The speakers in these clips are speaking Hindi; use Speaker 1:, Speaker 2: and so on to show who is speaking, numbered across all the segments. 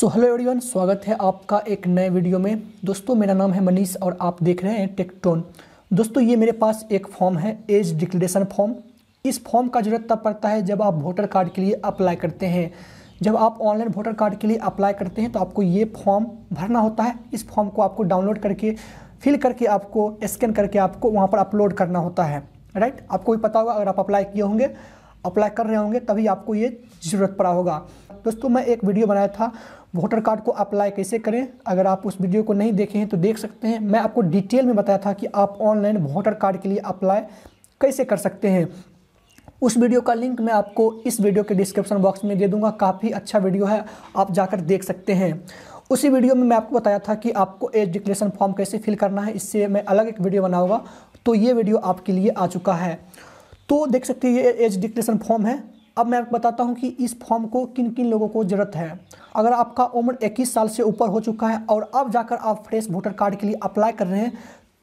Speaker 1: सो हेलो एवरीवन स्वागत है आपका एक नए वीडियो में दोस्तों मेरा नाम है मनीष और आप देख रहे हैं टेक्टोन दोस्तों ये मेरे पास एक फॉर्म है एज डिक्लेरेशन फॉर्म इस फॉर्म का ज़रूरत तब पड़ता है जब आप वोटर कार्ड के लिए अप्लाई करते हैं जब आप ऑनलाइन वोटर कार्ड के लिए अप्लाई करते हैं तो आपको ये फॉर्म भरना होता है इस फॉर्म को आपको डाउनलोड करके फिल करके आपको स्कैन करके आपको वहाँ पर अपलोड करना होता है राइट आपको भी पता होगा अगर आप अप्लाई किए होंगे अप्लाई कर रहे होंगे तभी आपको ये ज़रूरत पड़ा होगा दोस्तों मैं एक वीडियो बनाया था वोटर कार्ड को अप्लाई कैसे करें अगर आप उस वीडियो को नहीं देखे हैं तो देख सकते हैं मैं आपको डिटेल में बताया था कि आप ऑनलाइन वोटर कार्ड के लिए अप्लाई कैसे कर सकते हैं उस वीडियो का लिंक मैं आपको इस वीडियो के डिस्क्रिप्शन बॉक्स में दे दूंगा काफ़ी अच्छा वीडियो है आप जाकर देख सकते हैं उसी वीडियो में मैं आपको बताया था कि आपको एज डिक्लेरेशन फॉर्म कैसे फिल करना है इससे मैं अलग एक वीडियो बनाऊंगा तो ये वीडियो आपके लिए आ चुका है तो देख सकते हैं ये एज डिक्लेरेशन फॉर्म है अब मैं आपको बताता हूँ कि इस फॉर्म को किन किन लोगों को ज़रूरत है अगर आपका उम्र 21 साल से ऊपर हो चुका है और अब जाकर आप फ्रेश वोटर कार्ड के लिए अप्लाई कर रहे हैं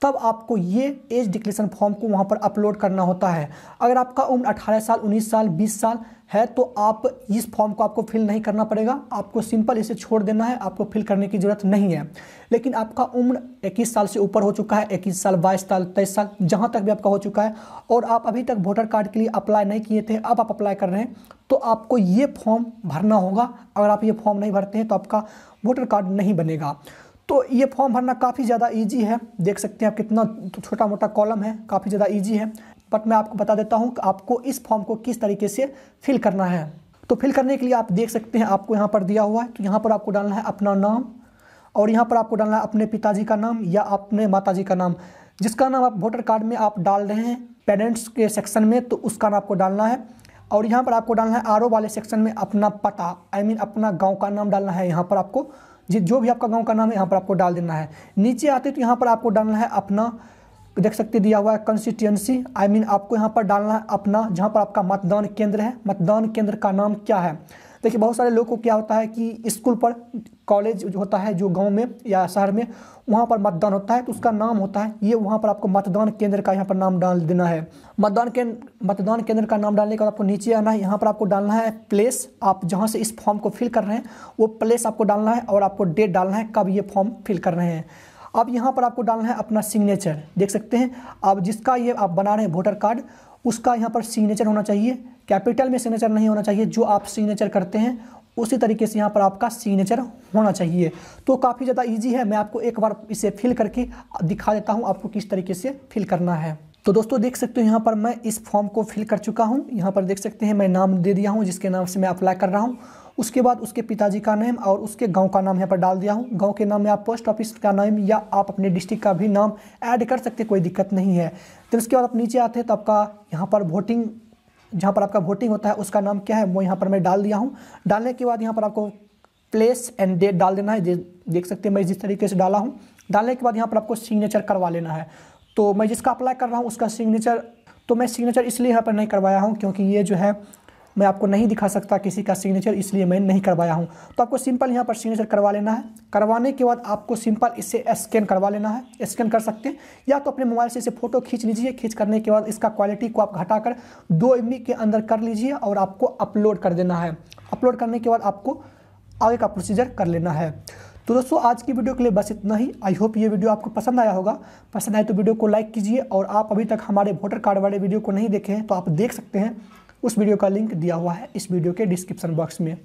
Speaker 1: तब आपको ये एज डिक्लेशन फॉर्म को वहाँ पर अपलोड करना होता है अगर आपका उम्र 18 साल 19 साल 20 साल है तो आप इस फॉर्म को आपको फिल नहीं करना पड़ेगा आपको सिंपल इसे छोड़ देना है आपको फिल करने की ज़रूरत नहीं है लेकिन आपका उम्र 21 साल से ऊपर हो चुका है 21 साल 22 साल 23 साल जहाँ तक भी आपका हो चुका है और आप अभी तक वोटर कार्ड के लिए अप्लाई नहीं किए थे अब आप अप्लाई कर रहे हैं तो आपको ये फॉर्म भरना होगा अगर आप ये फॉर्म नहीं भरते हैं तो आपका वोटर कार्ड नहीं बनेगा तो ये फॉर्म भरना काफ़ी ज़्यादा ईजी है देख सकते हैं आप कितना छोटा मोटा कॉलम है काफ़ी ज़्यादा ईजी है बट मैं आपको बता देता हूँ कि आपको इस फॉर्म को किस तरीके से फिल करना है तो फिल करने के लिए आप देख सकते हैं आपको यहाँ पर दिया हुआ है तो यहाँ पर आपको डालना है अपना नाम और यहाँ पर आपको डालना है अपने पिताजी का नाम या अपने माताजी का नाम जिसका नाम आप वोटर कार्ड में आप डाल रहे हैं पेरेंट्स के सेक्शन में तो उसका नाम आपको डालना है और यहाँ पर आपको डालना है आर वाले सेक्शन में अपना पता आई I मीन mean, अपना गाँव का नाम डालना है यहाँ पर आपको जो भी आपका गाँव का नाम है यहाँ पर आपको डाल देना है नीचे आते तो यहाँ पर आपको डालना है अपना देख सकते दिया हुआ है कंस्टिट्यूंसी आई मीन आपको यहाँ पर डालना है अपना जहाँ पर आपका मतदान केंद्र है मतदान केंद्र का नाम क्या है देखिए बहुत सारे लोग को क्या होता है कि स्कूल पर कॉलेज जो होता है जो गांव में या शहर में वहाँ पर मतदान होता है तो उसका नाम होता है ये वहाँ पर आपको मतदान केंद्र का यहाँ पर नाम डाल देना है मतदान केंद्र मतदान केंद्र का नाम डालने के बाद आपको नीचे आना है यहाँ पर आपको डालना है प्लेस आप जहाँ से इस फॉर्म को फिल कर रहे हैं वो प्लेस आपको डालना है और आपको डेट डालना है कब ये फॉर्म फिल कर रहे हैं अब यहाँ पर आपको डालना है अपना सिग्नेचर देख सकते हैं अब जिसका ये आप बना रहे हैं वोटर कार्ड उसका यहाँ पर सिग्नेचर होना चाहिए कैपिटल में सिग्नेचर नहीं होना चाहिए जो आप सिग्नेचर करते हैं उसी तरीके से यहाँ पर आपका सिग्नेचर होना चाहिए तो काफ़ी ज़्यादा इजी है मैं आपको एक बार इसे फिल करके दिखा देता हूँ आपको किस तरीके से फिल करना है तो दोस्तों देख सकते हो यहाँ पर मैं इस फॉर्म को फिल कर चुका हूँ यहाँ पर देख सकते हैं मैं नाम दे दिया हूँ जिसके नाम से मैं अप्लाई कर रहा हूँ उसके बाद उसके पिताजी का नेम और उसके गाँव का नाम यहाँ पर डाल दिया हूँ गाँव के नाम में आप पोस्ट ऑफिस का नाम या आप अपने डिस्ट्रिक्ट का भी नाम ऐड कर सकते कोई दिक्कत नहीं है तो उसके बाद आप नीचे आते हैं तो आपका यहाँ पर वोटिंग जहाँ पर आपका वोटिंग होता है उसका नाम क्या है वो यहाँ पर मैं डाल दिया हूँ डालने के बाद यहाँ पर आपको प्लेस एंड डेट डाल देना है देख सकते हैं मैं जिस तरीके से डाला हूँ डालने के बाद यहाँ पर आपको सिग्नेचर करवा लेना है तो मैं जिसका अप्लाई कर रहा हूँ उसका सिग्नेचर तो मैं सिग्नेचर इसलिए यहाँ पर नहीं करवाया हूँ क्योंकि ये जो है मैं आपको नहीं दिखा सकता किसी का सिग्नेचर इसलिए मैं नहीं करवाया हूँ तो आपको सिंपल यहाँ पर सिग्नेचर करवा लेना है करवाने के बाद आपको सिंपल इससे स्कैन करवा लेना है स्कैन कर सकते हैं या तो अपने मोबाइल से इसे फ़ोटो खींच लीजिए खींच करने के बाद इसका क्वालिटी को आप घटा कर दो एम के अंदर कर लीजिए और आपको अपलोड कर देना है अपलोड करने के बाद आपको आगे का प्रोसीजर कर लेना है तो दोस्तों आज की वीडियो के लिए बस इतना ही आई होप ये वीडियो आपको पसंद आया होगा पसंद आए तो वीडियो को लाइक कीजिए और आप अभी तक हमारे वोटर कार्ड वाले वीडियो को नहीं देखे हैं तो आप देख सकते हैं उस वीडियो का लिंक दिया हुआ है इस वीडियो के डिस्क्रिप्शन बॉक्स में